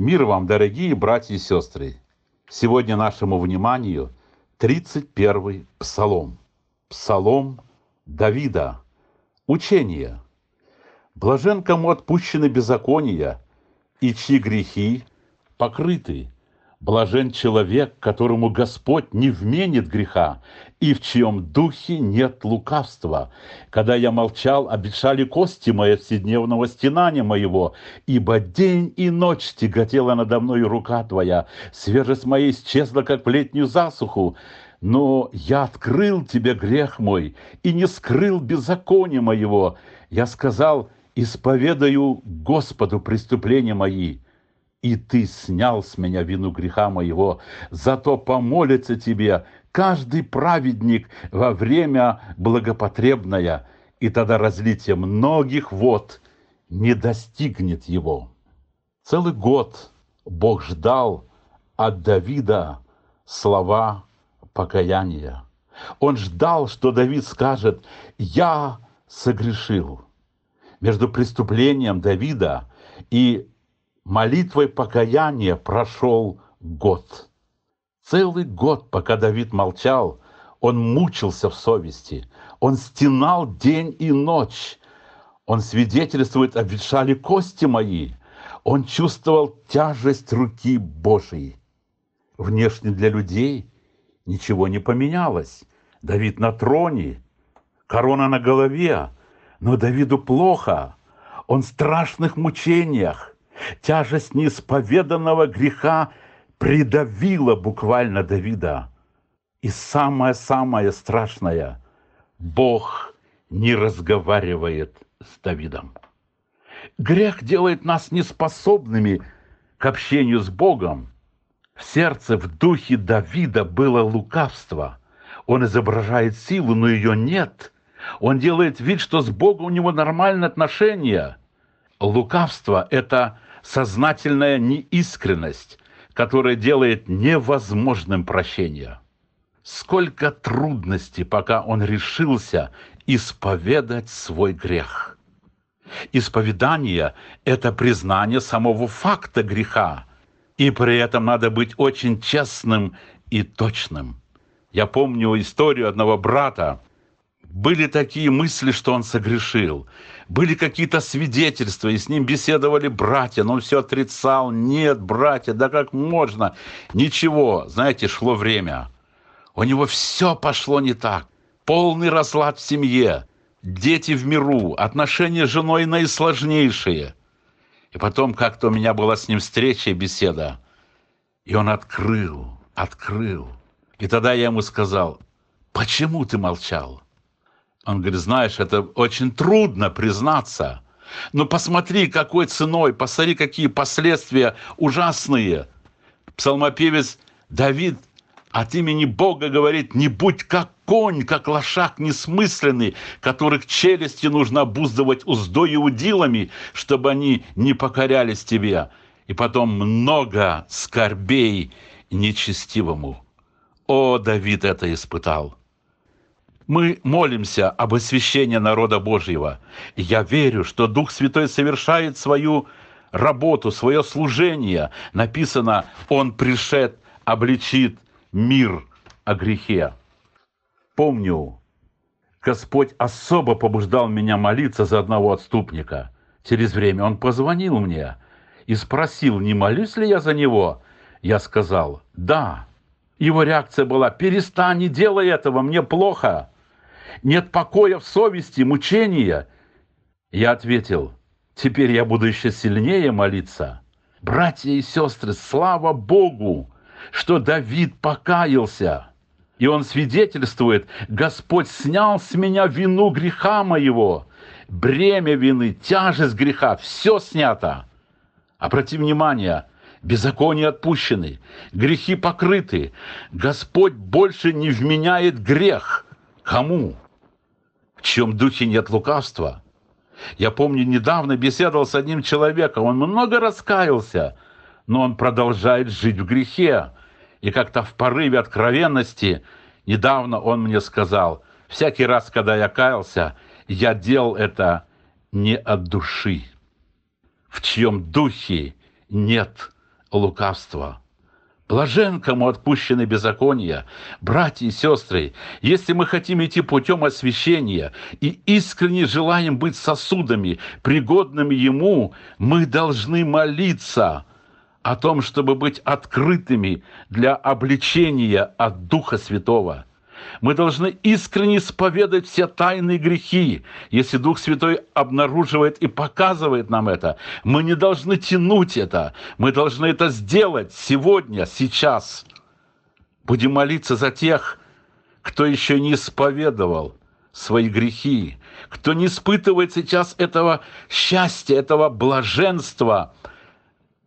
Мир вам, дорогие братья и сестры! Сегодня нашему вниманию 31-й Псалом. Псалом Давида. Учение. Блажен, кому отпущены беззакония, и чьи грехи покрыты. Блажен человек, которому Господь не вменит греха, и в чьем духе нет лукавства. Когда я молчал, обещали кости мои вседневного стенания моего, ибо день и ночь тяготела надо мной рука твоя, свежесть моя исчезла, как в летнюю засуху. Но я открыл тебе грех мой и не скрыл беззаконие моего. Я сказал, исповедаю Господу преступления мои» и ты снял с меня вину греха моего. Зато помолится тебе каждый праведник во время благопотребное, и тогда разлитие многих вод не достигнет его. Целый год Бог ждал от Давида слова покаяния. Он ждал, что Давид скажет «Я согрешил». Между преступлением Давида и молитвой покаяния прошел год. Целый год, пока Давид молчал, он мучился в совести, он стенал день и ночь, он свидетельствует, обветшали кости мои, он чувствовал тяжесть руки Божьей. Внешне для людей ничего не поменялось. Давид на троне, корона на голове, но Давиду плохо, он в страшных мучениях. Тяжесть неисповеданного греха придавила буквально Давида. И самое-самое страшное, Бог не разговаривает с Давидом. Грех делает нас неспособными к общению с Богом. В сердце, в духе Давида было лукавство. Он изображает силу, но ее нет. Он делает вид, что с Богом у него нормальные отношения. Лукавство – это сознательная неискренность, которая делает невозможным прощение. Сколько трудностей, пока он решился исповедать свой грех. Исповедание – это признание самого факта греха, и при этом надо быть очень честным и точным. Я помню историю одного брата, были такие мысли, что он согрешил. Были какие-то свидетельства, и с ним беседовали братья, но он все отрицал. Нет, братья, да как можно? Ничего, знаете, шло время. У него все пошло не так. Полный разлад в семье, дети в миру, отношения с женой наисложнейшие. И потом как-то у меня была с ним встреча и беседа. И он открыл, открыл. И тогда я ему сказал, почему ты молчал? Он говорит, знаешь, это очень трудно признаться. Но посмотри, какой ценой, посмотри, какие последствия ужасные. Псалмопевец Давид от имени Бога говорит, не будь как конь, как лошак несмысленный, которых челюсти нужно обуздывать уздой и удилами, чтобы они не покорялись тебе. И потом много скорбей нечестивому. О, Давид это испытал мы молимся об освящении народа Божьего. я верю, что Дух Святой совершает свою работу, свое служение. Написано, Он пришет, обличит мир о грехе. Помню, Господь особо побуждал меня молиться за одного отступника. Через время он позвонил мне и спросил, не молюсь ли я за него. Я сказал, да. Его реакция была, перестань, не делай этого, мне плохо. Нет покоя в совести, мучения. Я ответил, теперь я буду еще сильнее молиться. Братья и сестры, слава Богу, что Давид покаялся. И он свидетельствует, Господь снял с меня вину греха моего, бремя вины, тяжесть греха, все снято. Обрати внимание, беззакония отпущены, грехи покрыты, Господь больше не вменяет грех – Кому? В чем духе нет лукавства? Я помню, недавно беседовал с одним человеком. Он много раскаялся, но он продолжает жить в грехе. И как-то в порыве откровенности недавно он мне сказал, всякий раз, когда я каялся, я делал это не от души, в чьем духе нет лукавства. Блаженкому отпущены беззакония, братья и сестры, если мы хотим идти путем освящения и искренне желаем быть сосудами, пригодными Ему, мы должны молиться о том, чтобы быть открытыми для обличения от Духа Святого. Мы должны искренне исповедать все тайные грехи. Если Дух Святой обнаруживает и показывает нам это, мы не должны тянуть это. Мы должны это сделать сегодня, сейчас. Будем молиться за тех, кто еще не исповедовал свои грехи, кто не испытывает сейчас этого счастья, этого блаженства –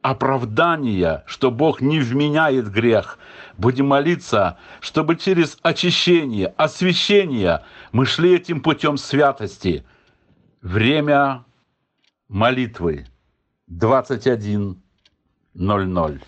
оправдания, что Бог не вменяет грех. Будем молиться, чтобы через очищение, освящение мы шли этим путем святости. Время молитвы 21.00.